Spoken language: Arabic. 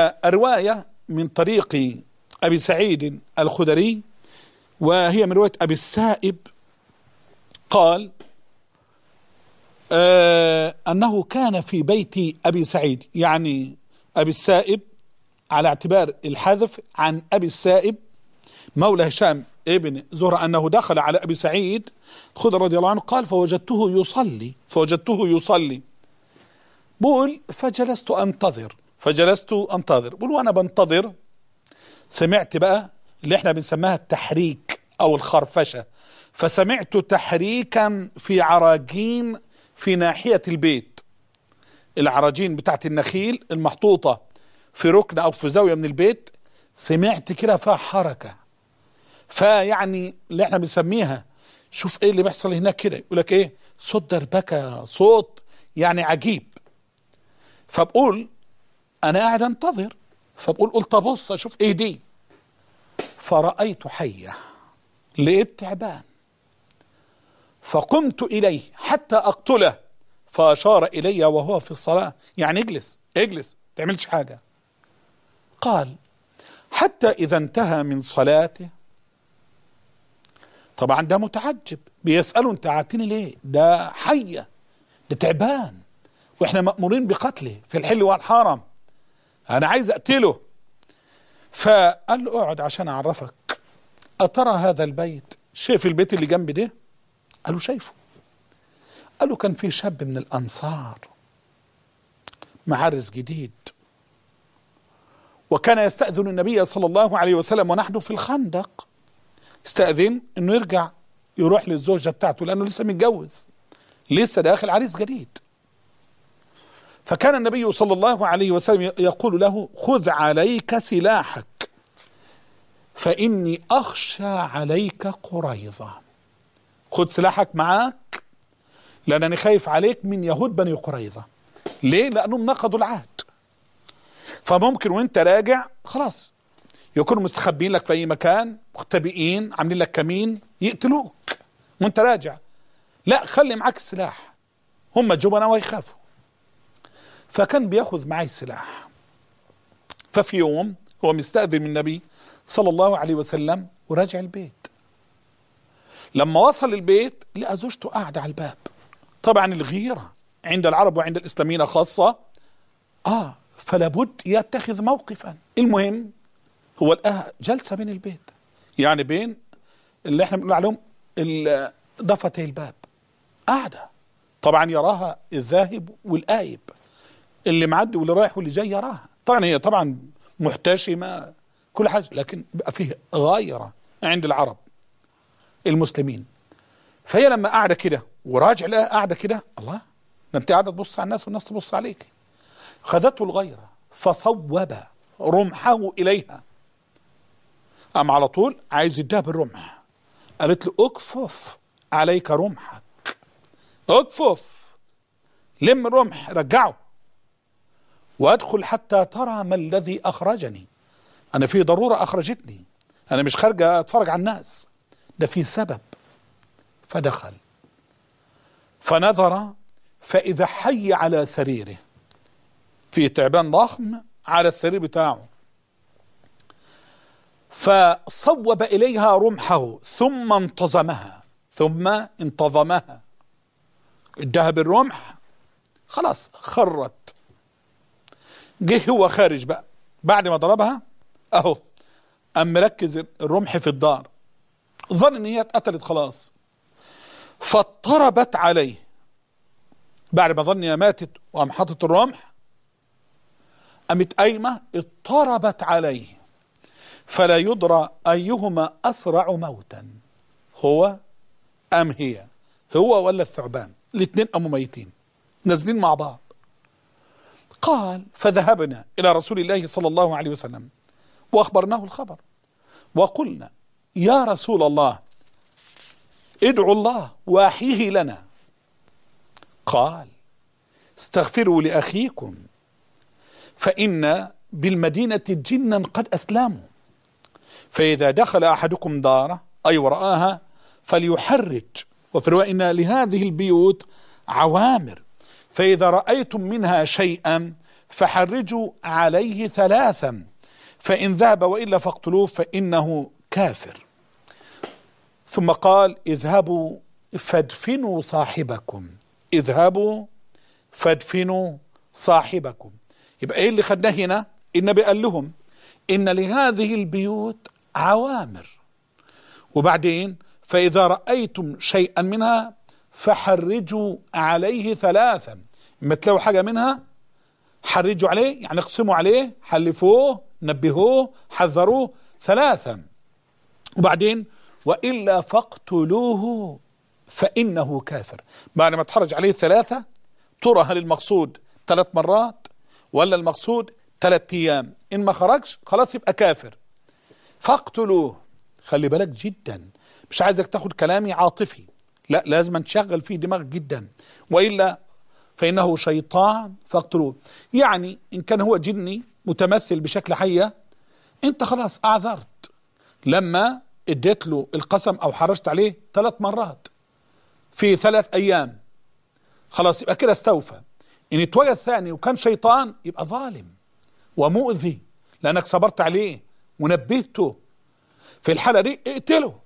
الرواية من طريق أبي سعيد الخدري وهي من رواية أبي السائب قال آه، أنه كان في بيت أبي سعيد يعني أبي السائب على اعتبار الحذف عن أبي السائب مولى هشام ابن زهرة أنه دخل على أبي سعيد خضر رضي الله عنه قال فوجدته يصلي فوجدته يصلي بقول فجلست أنتظر فجلست انتظر بقول وانا بنتظر سمعت بقى اللي احنا بنسميها التحريك او الخرفشه فسمعت تحريكا في عراجين في ناحيه البيت العراجين بتاعت النخيل المحطوطه في ركن او في زاويه من البيت سمعت كده فيها حركه فيعني اللي احنا بنسميها شوف ايه اللي بيحصل هناك كده يقول لك ايه صوت دربكه صوت يعني عجيب فبقول انا قاعد انتظر فبقول قلت ابص اشوف ايه دي فرأيت حية لقيت تعبان فقمت إليه حتى أقتله فأشار إلي وهو في الصلاة يعني اجلس اجلس تعملش حاجة قال حتى إذا انتهى من صلاته طبعا ده متعجب بيسأله انت قعدتني ليه ده حية ده تعبان واحنا مأمورين بقتله في الحل والحرم انا عايز اقتله فقال له اقعد عشان اعرفك اترى هذا البيت شايف البيت اللي جنبي ده قال له شايفه قال له كان في شاب من الانصار معرس جديد وكان يستأذن النبي صلى الله عليه وسلم ونحن في الخندق استأذن انه يرجع يروح للزوجة بتاعته لانه لسه متجوز لسه داخل عريس جديد فكان النبي صلى الله عليه وسلم يقول له خذ عليك سلاحك فإني أخشى عليك قريظة خذ سلاحك معاك لأنني خايف عليك من يهود بني قريظة ليه؟ لأنهم نقضوا العهد فممكن وانت راجع خلاص يكونوا مستخبين لك في أي مكان مختبئين عاملين لك كمين يقتلوك وانت راجع لا خلي معاك السلاح هم جبنا ويخافوا فكان بياخذ معي السلاح ففي يوم هو مستأذن من النبي صلى الله عليه وسلم وراجع البيت لما وصل البيت لقى زوجته قاعدة على الباب طبعا الغيرة عند العرب وعند الإسلاميين خاصة آه فلابد يتخذ موقفا المهم هو لقاها جلسة بين البيت يعني بين اللي احنا بنقول عليهم ضفتي الباب قاعدة طبعا يراها الذاهب والآيب اللي معدي واللي رايح واللي جاي يراها طبعا هي طبعا محتشمة كل حاجة لكن بقى فيه غايرة عند العرب المسلمين فهي لما قاعدة كده وراجع لها قاعدة كده الله ده انت قاعدة تبص على الناس والناس تبص عليك خدته الغيرة فصوب رمحه إليها قام على طول عايز يديها بالرمح قالت له اكفف عليك رمحك اكفف لم الرمح رجعه وأدخل حتى ترى ما الذي أخرجني أنا في ضرورة أخرجتني أنا مش خارجة أتفرج على الناس ده في سبب فدخل فنظر فإذا حي على سريره في تعبان ضخم على السرير بتاعه فصوب إليها رمحه ثم انتظمها ثم انتظمها ادها بالرمح خلاص خرت جه هو خارج بقى بعد ما ضربها اهو قام مركز الرمح في الدار ظن ان هي اتقتلت خلاص فاضطربت عليه بعد ما ظن هي ماتت وقام حاطط الرمح قامت قايمه اضطربت عليه فلا يدرى ايهما اسرع موتا هو ام هي هو ولا الثعبان الاثنين قاموا ميتين نازلين مع بعض قال فذهبنا إلى رسول الله صلى الله عليه وسلم وأخبرناه الخبر وقلنا يا رسول الله ادعوا الله واحيه لنا قال استغفروا لأخيكم فإن بالمدينة جنا قد أسلموا فإذا دخل أحدكم داره أي ورآها فليحرج وفي رواية لهذه البيوت عوامر فإذا رأيتم منها شيئا فحرجوا عليه ثلاثا فإن ذهب وإلا فاقتلوه فإنه كافر ثم قال اذهبوا فادفنوا صاحبكم اذهبوا فادفنوا صاحبكم يبقى ايه اللي خدناه هنا النبي قال لهم ان لهذه البيوت عوامر وبعدين فاذا رايتم شيئا منها فحرجوا عليه ثلاثا اما تلاقوا حاجة منها حرجوا عليه يعني اقسموا عليه حلفوه نبهوه حذروه ثلاثا وبعدين وإلا فاقتلوه فإنه كافر بعد ما تحرج عليه ثلاثة ترى هل المقصود ثلاث مرات ولا المقصود ثلاث أيام إن ما خرجش خلاص يبقى كافر فاقتلوه خلي بالك جدا مش عايزك تاخد كلامي عاطفي لا لازم تشغل فيه دماغك جدا وإلا فإنه شيطان فاقتلوه يعني إن كان هو جني متمثل بشكل حية أنت خلاص أعذرت لما اديت له القسم أو حرشت عليه ثلاث مرات في ثلاث أيام خلاص يبقى كده استوفى إن اتوجد ثاني وكان شيطان يبقى ظالم ومؤذي لأنك صبرت عليه ونبهته في الحالة دي اقتله